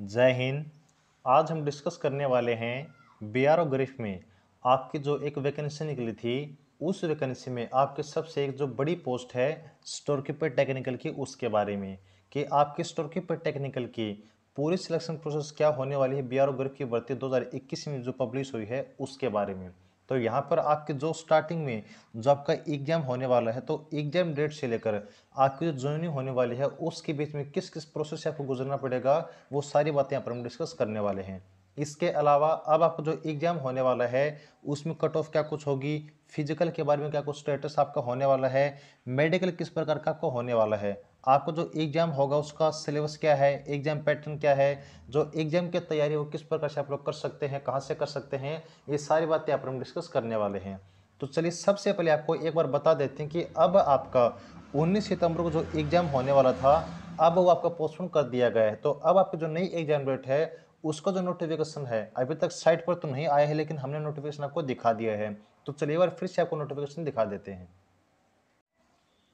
जय हिंद आज हम डिस्कस करने वाले हैं बी आर में आपकी जो एक वैकेंसी निकली थी उस वैकेंसी में आपके सबसे एक जो बड़ी पोस्ट है स्टोर कीपर टेक्निकल की उसके बारे में कि आपके स्टोर कीपर टेक्निकल की पूरी सिलेक्शन प्रोसेस क्या होने वाली है बी आर की भर्ती 2021 में जो पब्लिश हुई है उसके बारे में तो यहाँ पर आपके जो स्टार्टिंग में जो आपका एग्जाम होने वाला है तो एग्जाम डेट से लेकर आपकी जो ज्वाइनिंग होने वाली है उसके बीच में किस किस प्रोसेस से आपको गुजरना पड़ेगा वो सारी बातें यहाँ पर हम डिस्कस करने वाले हैं इसके अलावा अब आपका जो एग्ज़ाम होने वाला है उसमें कट ऑफ क्या कुछ होगी फिजिकल के बारे में क्या कुछ स्टेटस आपका होने वाला है मेडिकल किस प्रकार का आपको होने वाला है आपको जो एग्ज़ाम होगा उसका सिलेबस क्या है एग्ज़ाम पैटर्न क्या है जो एग्ज़ाम की तैयारी वो किस प्रकार से आप लोग कर सकते हैं कहाँ से कर सकते हैं ये सारी बातें आप लोग डिस्कस करने वाले हैं तो चलिए सबसे पहले आपको एक बार बता देते हैं कि अब आपका 19 सितंबर को जो एग्ज़ाम होने वाला था अब वो आपका पोस्टपोन कर दिया गया है तो अब आपकी जो नई एग्ज़ाम डेट है उसका जो नोटिफिकेशन है अभी तक साइट पर तो नहीं आया है लेकिन हमने नोटिफिकेशन आपको दिखा दिया है तो चलिए बार फिर से आपको नोटिफिकेशन दिखा देते हैं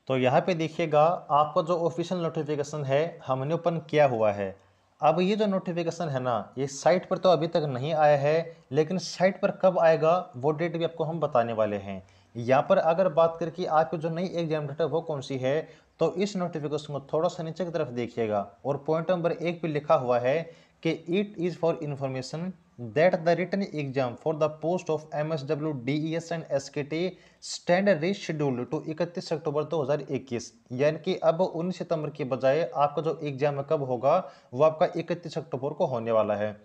तो यहाँ पे देखिएगा आपका जो ऑफिशियल नोटिफिकेशन है हमने ओपन किया हुआ है अब ये जो नोटिफिकेशन है ना ये साइट पर तो अभी तक नहीं आया है लेकिन साइट पर कब आएगा वो डेट भी आपको हम बताने वाले हैं यहाँ पर अगर बात करके आपकी जो नई एग्जाम डेट है वो कौन सी है तो इस नोटिफिकेशन को थोड़ा सा नीचे की तरफ देखिएगा और पॉइंट नंबर एक पे लिखा हुआ है कि it is for information that the written exam for the post of M S W D E S and S K T stand rescheduled to इकतीस अक्टूबर दो हज़ार इक्कीस यानी कि अब उन्नीस सितंबर के बजाय आपका जो एग्जाम कब होगा वो आपका इकतीस अक्टूबर को होने वाला है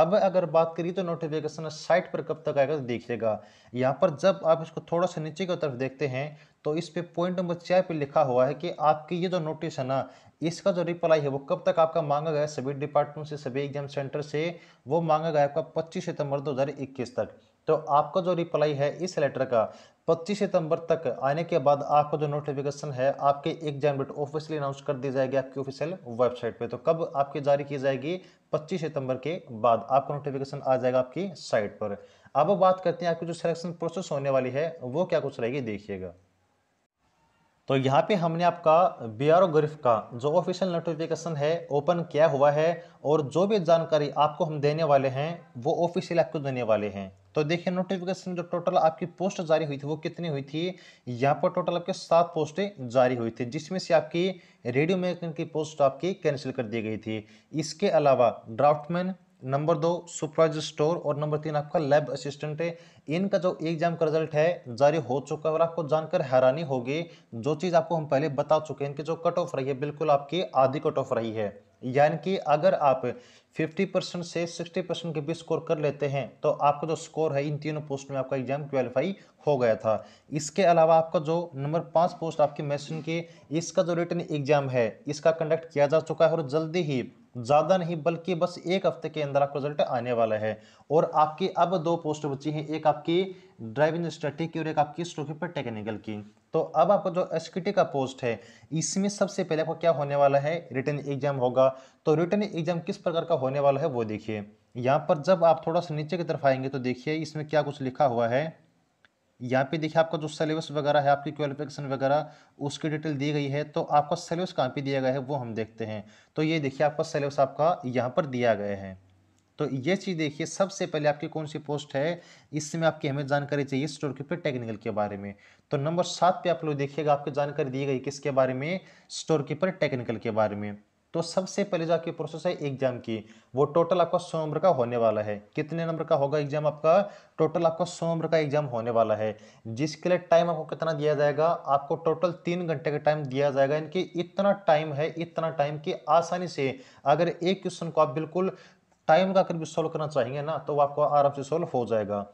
अब अगर बात करिए तो नोटिफिकेशन साइट पर कब तक आएगा तो देखिएगा यहाँ पर जब आप इसको थोड़ा सा नीचे की तरफ देखते हैं तो इस पे पॉइंट नंबर चार पे लिखा हुआ है कि आपकी ये जो नोटिस है ना इसका जो रिप्लाई है वो कब तक आपका मांगा गया सभी डिपार्टमेंट से सभी एग्जाम सेंटर से वो मांगा गया आपका पच्चीस सितंबर 2021 तक तो आपका जो रिप्लाई है इस लेटर का 25 सितंबर तक आने के बाद आपका जो नोटिफिकेशन है आपके एग्जाम डेट ऑफिशियली अनाउंस कर दी जाएगी आपकी ऑफिशियल वेबसाइट पे तो कब आपकी जारी की जाएगी 25 सितंबर के बाद आपका नोटिफिकेशन आ जाएगा आपकी साइट पर अब बात करते हैं आपकी जो सिलेक्शन प्रोसेस होने वाली है वो क्या कुछ रहेगी देखिएगा तो यहाँ पे हमने आपका बी आर ओ ग्रिफ का जो ऑफिशियल नोटिफिकेशन है ओपन किया हुआ है और जो भी जानकारी आपको हम देने वाले हैं वो ऑफिशियल आपको देने वाले हैं तो देखिए नोटिफिकेशन जो टोटल आपकी पोस्ट जारी हुई थी वो कितनी हुई थी यहाँ पर टोटल आपके सात पोस्टें जारी हुई थी जिसमें से आपकी रेडियो मेकन की पोस्ट आपकी कैंसिल कर दी गई थी इसके अलावा ड्राफ्टमैन नंबर दो सुपरवाइजर स्टोर और नंबर तीन आपका लैब असिस्टेंट है इनका जो एग्जाम का रिजल्ट है जारी हो चुका है और आपको जानकर हैरानी होगी जो चीज़ आपको हम पहले बता चुके हैं इनकी जो कट ऑफ रही है बिल्कुल आपकी आधी कट ऑफ रही है यानी कि अगर आप 50 परसेंट से 60 परसेंट के बीच स्कोर कर लेते हैं तो आपका जो स्कोर है इन तीनों पोस्ट में आपका एग्जाम क्वालिफाई हो गया था इसके अलावा आपका जो नंबर पाँच पोस्ट आपकी मैसन की इसका जो रिटर्न एग्जाम है इसका कंडक्ट किया जा चुका है और जल्दी ही ज़्यादा नहीं बल्कि बस एक हफ्ते के अंदर आपका रिजल्ट आने वाला है और आपकी अब दो पोस्ट बची हैं एक आपकी ड्राइविंग स्टडी की और एक आपकी पर टेक्निकल की तो अब आपका जो एस का पोस्ट है इसमें सबसे पहले आपको क्या होने वाला है रिटर्न एग्जाम होगा तो रिटर्न एग्जाम किस प्रकार का होने वाला है वो देखिए यहाँ पर जब आप थोड़ा सा नीचे की तरफ आएंगे तो देखिए इसमें क्या कुछ लिखा हुआ है यहाँ पे देखिए आपका जो सिलेबस वगैरह है आपकी क्वालिफिकेशन वगैरह उसकी डिटेल दी गई है तो आपका सिलेबस कहाँ पे दिया गया है वो हम देखते हैं तो ये देखिए आपका सिलेबस आपका यहाँ पर दिया गया है तो ये चीज़ देखिए सबसे पहले आपकी कौन सी पोस्ट है इसमें आपकी हमें जानकारी चाहिए स्टोर कीपर टेक्निकल के बारे में तो नंबर सात पे आप लोग देखिएगा आपको जानकारी दी गई किसके बारे में स्टोर कीपर टेक्निकल के बारे में तो सबसे पहले जो आपकी प्रोसेस है एग्जाम की वो टोटल आपका सौ नंबर का होने वाला है कितने नंबर का होगा एग्जाम आपका टोटल आपका सौ नंबर का एग्जाम होने वाला है जिसके लिए टाइम आपको कितना दिया जाएगा आपको टोटल तीन घंटे का टाइम दिया जाएगा इनकी इतना टाइम है इतना टाइम कि आसानी से अगर एक क्वेश्चन को आप बिल्कुल टाइम का करीब सॉल्व करना चाहेंगे ना तो वो आपको आराम से सॉल्व हो जाएगा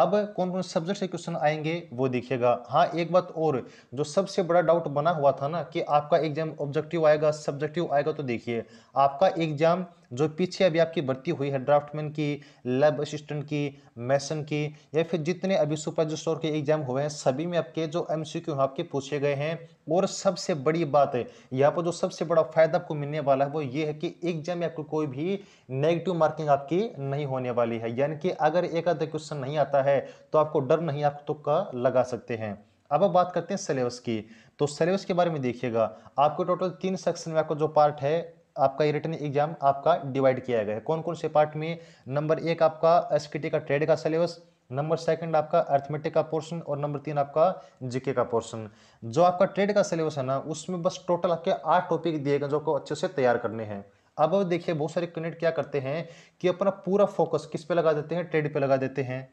अब कौन कौन सब्जेक्ट से क्वेश्चन आएंगे वो देखिएगा हाँ एक बात और जो सबसे बड़ा डाउट बना हुआ था ना कि आपका एग्जाम ऑब्जेक्टिव आएगा सब्जेक्टिव आएगा तो देखिए आपका एग्जाम जो पीछे अभी आपकी भर्ती हुई है ड्राफ्टमैन की लैब असिस्टेंट की मैसन की या फिर जितने अभी सुपर स्टोर के एग्जाम हुए हैं सभी में आपके जो एम सी क्यू आपके पूछे गए हैं और सबसे बड़ी बात है यहाँ पर जो सबसे बड़ा फायदा आपको मिलने वाला है वो ये है कि एग्जाम में आपको कोई भी नेगेटिव मार्किंग आपकी नहीं होने वाली है यानी कि अगर एक आधा क्वेश्चन नहीं आता है तो आपको डर नहीं आप तुक्का तो लगा सकते हैं अब बात करते हैं सिलेबस की तो सिलेबस के बारे में देखिएगा आपको टोटल तीन सेक्शन में आपको जो पार्ट है आपका ये रिटर्न एग्जाम आपका डिवाइड किया गया है कौन कौन से पार्ट में नंबर एक आपका एस का ट्रेड का सिलेबस नंबर सेकंड आपका अर्थमेटिक का पोर्शन और नंबर तीन आपका जीके का पोर्शन जो आपका ट्रेड का सिलेबस है ना उसमें बस टोटल आपके आठ टॉपिक दिए गए जो आपको अच्छे से तैयार करने हैं अब देखिए बहुत सारे कैंडिडेट क्या करते हैं कि अपना पूरा फोकस किस पे लगा देते हैं ट्रेड पे लगा देते हैं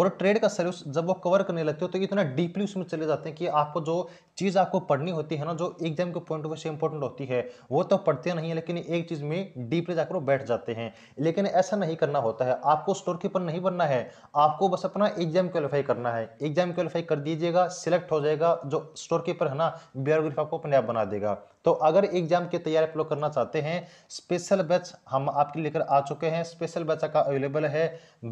और ट्रेड का सर्विस जब वो कवर करने लगते हो तो इतना डीपली उसमें चले जाते हैं कि आपको जो चीज़ आपको पढ़नी होती है ना जो एग्जाम के पॉइंट ऑफ व्यू से इंपॉर्टेंट होती है वो तो पढ़ते नहीं है लेकिन एक चीज़ में डीपली जाकर वो बैठ जाते हैं लेकिन ऐसा नहीं करना होता है आपको स्टोर कीपर नहीं बनना है आपको बस अपना एग्जाम क्वालिफाई करना है एग्जाम क्वालिफाई कर दीजिएगा सिलेक्ट हो जाएगा जो स्टोर कीपर है ना बियर आपको अपने आप बना देगा तो अगर एग्जाम की तैयारी आप लोग करना चाहते हैं स्पेशल बैच हम आपके लेकर आ चुके हैं स्पेशल बैच का अवेलेबल है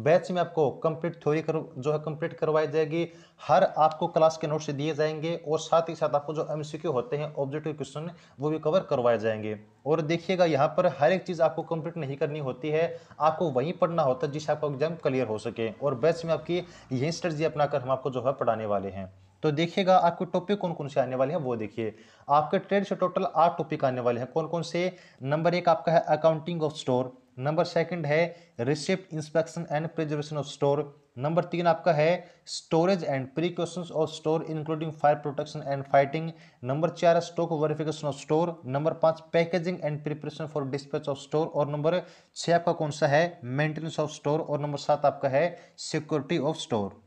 बैच में आपको कंप्लीट थ्योरी कर जो है कंप्लीट करवाई जाएगी हर आपको क्लास के नोट्स दिए जाएंगे और साथ ही साथ आपको जो एम होते हैं ऑब्जेक्टिव क्वेश्चन वो भी कवर करवाए जाएंगे और देखिएगा यहाँ पर हर एक चीज़ आपको कंप्लीट नहीं करनी होती है आपको वहीं पढ़ना होता है जिससे आपका एग्जाम क्लियर हो सके और बैच में आपकी यही स्ट्रेटजी अपना हम आपको जो है पढ़ाने वाले हैं तो देखिएगा आपके टॉपिक कौन कौन से आने वाले हैं वो देखिए आपके ट्रेड से टोटल आठ टॉपिक आने वाले हैं कौन कौन से नंबर एक आपका है accounting of store number second है receipt inspection and preservation of store number तीन आपका है storage and precautions of store including fire protection and fighting number चार है stock verification of store number पाँच packaging and preparation for dispatch of store और number छः आपका कौन सा है मेंटेनेंस ऑफ स्टोर और नंबर सात आपका है सिक्योरिटी ऑफ स्टोर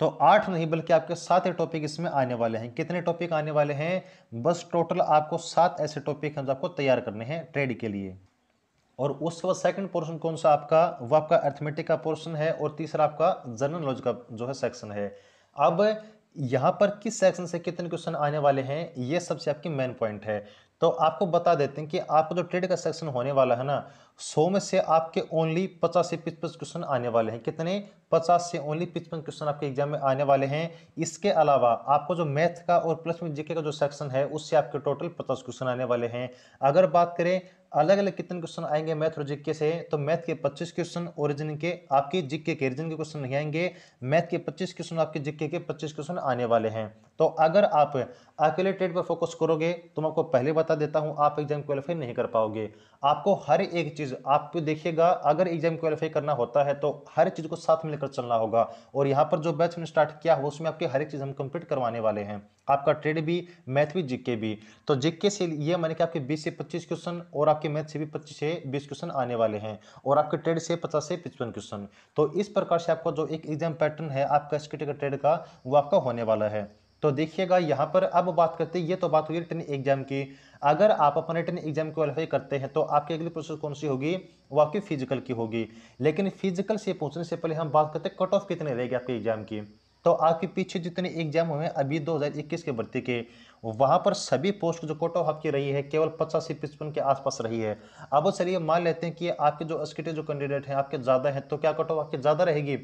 तो आठ नहीं बल्कि आपके सात ही टॉपिक इसमें आने वाले हैं कितने टॉपिक आने वाले हैं बस टोटल आपको सात ऐसे टॉपिक हम आपको तैयार करने हैं ट्रेड के लिए और उसके बाद सेकंड पोर्शन कौन सा आपका वो आपका अर्थमेटिक का पोर्शन है और तीसरा आपका जनरल नॉलेज का जो है सेक्शन है अब यहाँ पर किस सेक्शन से कितने क्वेश्चन आने वाले हैं ये सबसे आपकी मेन पॉइंट है तो आपको बता देते हैं कि आपका जो ट्रेड का सेक्शन होने वाला है ना सौ में से आपके ओनली पचास से पिचपन क्वेश्चन आने वाले हैं कितने पचास से ओनली पिचपन क्वेश्चन आपके एग्जाम में आने वाले हैं इसके अलावा आपको जो मैथ का और प्लस में जीके का जो सेक्शन है उससे आपके टोटल पचास क्वेश्चन आने वाले हैं अगर बात करें अलग अलग कितने क्वेश्चन आएंगे मैथ और जिक्के से तो मैथ के 25 क्वेश्चन ओरिजिन के आपके जिक्के के ओरिजिन के क्वेश्चन नहीं आएंगे मैथ के 25 क्वेश्चन आपके जिक्के के 25 क्वेश्चन आने वाले हैं तो अगर आप अकेले ट्रेड पर फोकस करोगे तो मैं आपको पहले बता देता हूँ आप एग्जाम क्वालिफाई नहीं कर पाओगे आपको हर एक चीज़ आप देखिएगा अगर एग्जाम क्वालिफाई करना होता है तो हर चीज़ को साथ मिलकर चलना होगा और यहाँ पर जो बैच हमने स्टार्ट किया है उसमें आपकी हर एक चीज़ हम कंप्लीट करवाने वाले हैं आपका ट्रेड भी मैथ भी जिक्के भी तो जिक्के से ये मैंने कि आपके बीस से पच्चीस क्वेश्चन और आप आपके मैथ से भी पच्चीस से बीस क्वेश्चन आने वाले हैं और आपके ट्रेड से पचास से पचपन क्वेश्चन तो इस प्रकार से आपका जो एक एग्जाम पैटर्न है आपका एस का ट्रेड का वो आपका होने वाला है तो देखिएगा यहाँ पर अब बात करते हैं ये तो बात हुई रिटर्न एग्जाम की अगर आप अपने रिटर्न एग्जाम क्वालिफाई करते हैं तो आपकी अगली प्रोसेस कौन सी होगी वो आपकी फिजिकल की होगी लेकिन फिजिकल से पूछने से पहले हम बात करते हैं कट ऑफ कितने रहेगी आपके एग्जाम की तो आपके पीछे जितने एग्जाम हुए अभी 2021 के भर्ती के वहाँ पर सभी पोस्ट जो कोटा आपकी रही है केवल से पिचपन के आसपास रही है अब चलिए मान लेते हैं कि आपके जो एसकेटी जो कैंडिडेट हैं आपके ज़्यादा हैं तो क्या कोटा ऑफ आपकी ज़्यादा रहेगी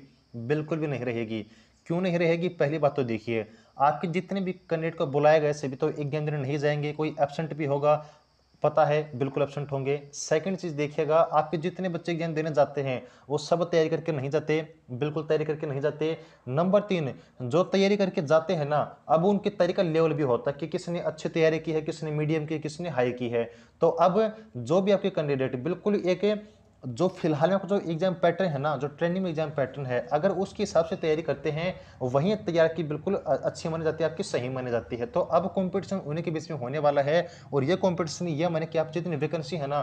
बिल्कुल भी नहीं रहेगी क्यों नहीं रहेगी पहली बात तो देखिए आपके जितने भी कैंडिडेट को बुलाया गया सभी तो एक दिन नहीं जाएंगे कोई एबसेंट भी होगा पता है बिल्कुल एबसेंट होंगे सेकंड चीज़ देखिएगा आपके जितने बच्चे एग्जाम देने जाते हैं वो सब तैयारी करके नहीं जाते बिल्कुल तैयारी करके नहीं जाते नंबर तीन जो तैयारी करके जाते हैं ना अब उनकी तैयारी का लेवल भी होता है कि किसने अच्छी तैयारी की है किसने मीडियम की किसने हाई की है तो अब जो भी आपके कैंडिडेट बिल्कुल एक जो फिलहाल में जो एग्जाम पैटर्न है ना जो ट्रेनिंग एग्जाम पैटर्न है अगर उसके हिसाब से तैयारी करते हैं वहीं तैयारी की बिल्कुल अच्छी मानी जाती है आपकी सही मानी जाती है तो अब कंपटीशन उन्हीं के बीच में होने वाला है और ये कंपटीशन ये माने कि आप जितनी वैकेंसी है ना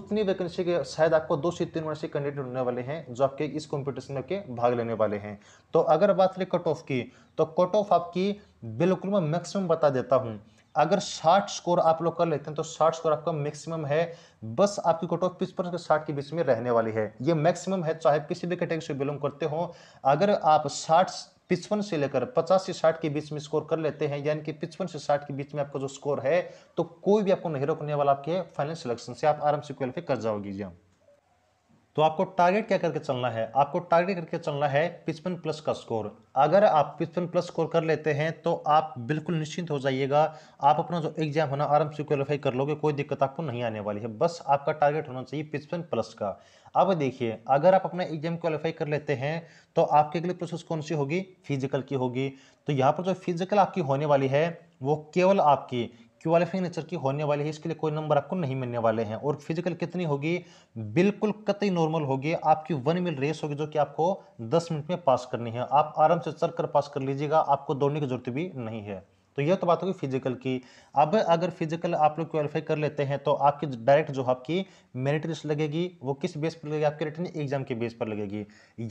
उतनी वैकेंसी के शायद आपको दो से तीन वर्ष के कैंडिडेट होने वाले हैं जो आपके इस कॉम्पिटिशन में के भाग लेने वाले हैं तो अगर बात करें कट ऑफ की तो कट ऑफ आपकी बिल्कुल मैं मैक्सिमम बता देता हूँ अगर साठ स्कोर आप लोग कर लेते हैं तो साठ स्कोर आपका मैक्सिमम है बस आपकी कट ऑफ पिचपन साठ के बीच में रहने वाली है ये मैक्सिमम है चाहे किसी भी कैटेगरी से बिलोंग करते हो अगर आप साठ पिचपन से लेकर 50 से 60 के बीच में स्कोर कर लेते हैं यानी कि पिचपन से 60 के बीच में आपका जो स्कोर है तो कोई भी आपको नहीं रोकने वाला आपके फाइनल सिलेक्शन से आप आराम से क्वालिफाई कर जाओगे जी तो आपको टारगेट क्या करके चलना है आपको टारगेट करके चलना है पिचपन प्लस का स्कोर अगर आप पिचपन प्लस स्कोर कर लेते हैं तो आप बिल्कुल निश्चिंत हो जाइएगा आप अपना जो एग्जाम होना आराम से क्वालिफाई कर लोगे कोई दिक्कत आपको नहीं आने वाली है बस आपका टारगेट होना चाहिए पिचपन प्लस का अब देखिए अगर आप अपना एग्जाम क्वालिफाई कर लेते हैं तो आपकी अगली प्रोसेस कौन सी होगी फिजिकल की होगी तो यहाँ पर जो फिजिकल आपकी होने वाली है वो केवल आपकी क्वालिफाइंग नेचर की होने वाली है इसके लिए कोई नंबर आपको नहीं मिलने वाले हैं और फिजिकल कितनी होगी बिल्कुल कतई नॉर्मल होगी आपकी वन मिल रेस होगी जो कि आपको दस मिनट में पास करनी है आप आराम से चल कर पास कर लीजिएगा आपको दौड़ने की जरूरत भी नहीं है तो यह तो बात होगी फिजिकल की अब अगर फिजिकल आप लोग क्वालिफाई कर लेते हैं तो आपकी डायरेक्ट जो आपकी मेरिट लिस्ट लगेगी वो किस बेस पर लगेगी आपके रिटर्न एग्जाम के बेस पर लगेगी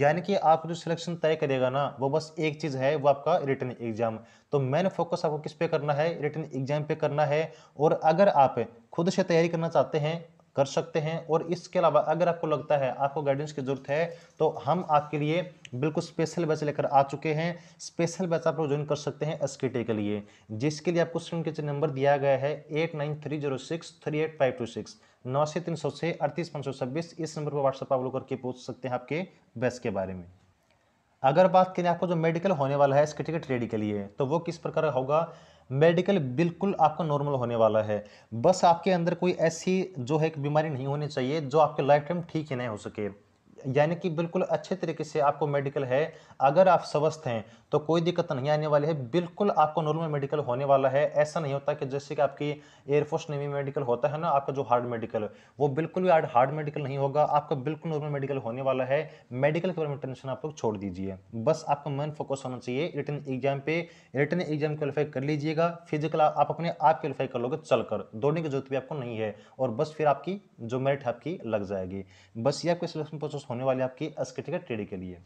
यानी कि आप जो सिलेक्शन तय करेगा ना वो बस एक चीज़ है वो आपका रिटर्न एग्जाम तो मेन फोकस आपको किस पे करना है रिटर्न एग्जाम पे करना है और अगर आप खुद से तैयारी करना चाहते हैं कर सकते हैं और इसके अलावा अगर आपको लगता है आपको गाइडेंस की ज़रूरत है तो हम आपके लिए बिल्कुल स्पेशल बैच लेकर आ चुके हैं स्पेशल बैच आप लोग ज्वाइन कर सकते हैं एस के लिए जिसके लिए आपको स्क्रीन के नंबर दिया गया है eight nine three zero six three eight five two six नौ से तीन सौ छः अड़तीस पाँच सौ छब्बीस इस नंबर पर व्हाट्सअप आप लोग करके पूछ सकते हैं आपके बैच के बारे में अगर बात करें आपको जो मेडिकल होने वाला है इसके टिकट रेडी के लिए तो वो किस प्रकार होगा मेडिकल बिल्कुल आपका नॉर्मल होने वाला है बस आपके अंदर कोई ऐसी जो है एक बीमारी नहीं होनी चाहिए जो आपके लाइफ टाइम ठीक ही नहीं हो सके यानी कि बिल्कुल अच्छे तरीके से आपको मेडिकल है अगर आप स्वस्थ हैं तो कोई दिक्कत नहीं आने वाली है बिल्कुल आपको नॉर्मल मेडिकल होने वाला है ऐसा नहीं होता कि जैसे कि आपकी एयरफोर्स नेवी मेडिकल होता है ना आपका जो हार्ड मेडिकल वो बिल्कुल भी हार्ड मेडिकल नहीं होगा आपका बिल्कुल नॉर्मल मेडिकल होने वाला है मेडिकल के बारे में टेंशन आप लोग छोड़ दीजिए बस आपका मेन फोकस होना चाहिए रिटर्न एग्जाम पे रिटर्न एग्जाम क्वालिफाई कर लीजिएगा फिजिकल आप अपने आप क्वालिफाई कर लोगे चलकर दौड़ने की जरूरत भी आपको नहीं है और बस फिर आपकी जो मेरिट आपकी लग जाएगी बस यह आपके सिलेक्शन प्रोसेस होने वाले आपकी अस्किटी का के लिए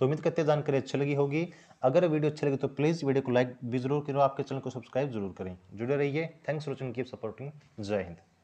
तो उम्मीद करते हैं जानकारी अच्छी लगी होगी अगर वीडियो अच्छी लगी तो प्लीज़ वीडियो को लाइक भी जरूर करो आपके चैनल को सब्सक्राइब जरूर करें जुड़े रहिए thanks for watching keep supporting जय हिंद